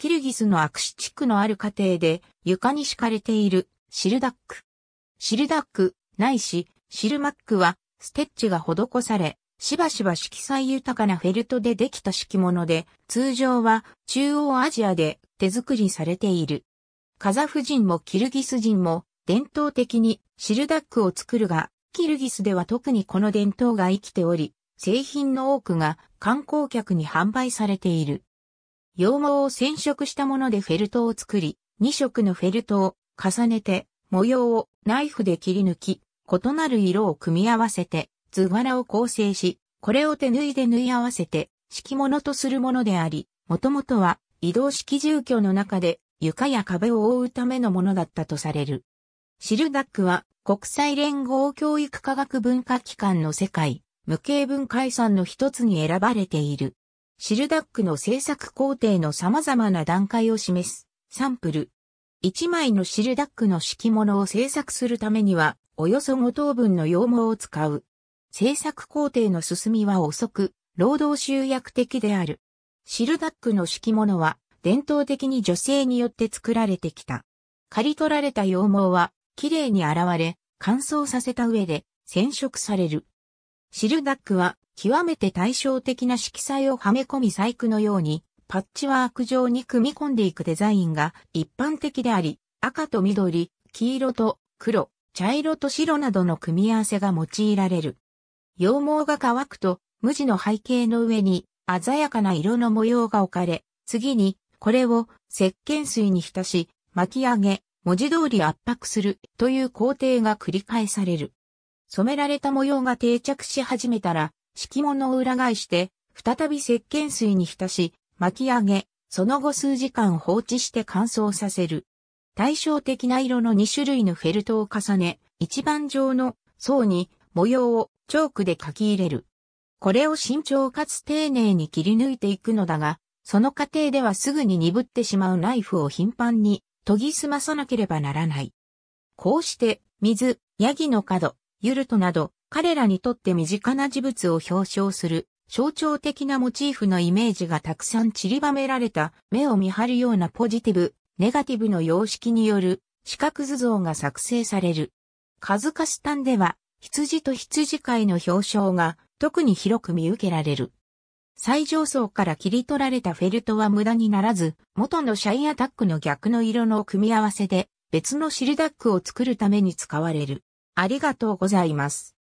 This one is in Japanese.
キルギスのアクシ地区のある家庭で床に敷かれているシルダック。シルダック、ないし、シルマックはステッチが施され、しばしば色彩豊かなフェルトでできた敷物で、通常は中央アジアで手作りされている。カザフ人もキルギス人も伝統的にシルダックを作るが、キルギスでは特にこの伝統が生きており、製品の多くが観光客に販売されている。羊毛を染色したものでフェルトを作り、2色のフェルトを重ねて模様をナイフで切り抜き、異なる色を組み合わせて図柄を構成し、これを手縫いで縫い合わせて敷物とするものであり、もともとは移動式住居の中で床や壁を覆うためのものだったとされる。シルダックは国際連合教育科学文化機関の世界無形文化遺産の一つに選ばれている。シルダックの製作工程の様々な段階を示すサンプル。1枚のシルダックの敷物を製作するためには、およそ5等分の羊毛を使う。製作工程の進みは遅く、労働集約的である。シルダックの敷物は、伝統的に女性によって作られてきた。刈り取られた羊毛は、綺麗に洗われ、乾燥させた上で、染色される。シルダックは、極めて対照的な色彩をはめ込み細工のように、パッチワーク状に組み込んでいくデザインが一般的であり、赤と緑、黄色と黒、茶色と白などの組み合わせが用いられる。羊毛が乾くと、無地の背景の上に鮮やかな色の模様が置かれ、次にこれを石鹸水に浸し、巻き上げ、文字通り圧迫するという工程が繰り返される。染められた模様が定着し始めたら、敷物を裏返して、再び石鹸水に浸し、巻き上げ、その後数時間放置して乾燥させる。対照的な色の2種類のフェルトを重ね、一番上の層に模様をチョークで書き入れる。これを慎重かつ丁寧に切り抜いていくのだが、その過程ではすぐに鈍ってしまうナイフを頻繁に研ぎ澄まさなければならない。こうして、水、ヤギの角、ユルトなど、彼らにとって身近な事物を表彰する象徴的なモチーフのイメージがたくさん散りばめられた目を見張るようなポジティブ、ネガティブの様式による視覚図像が作成される。カズカスタンでは羊と羊飼いの表彰が特に広く見受けられる。最上層から切り取られたフェルトは無駄にならず、元のシャイアタックの逆の色の組み合わせで別のシルダックを作るために使われる。ありがとうございます。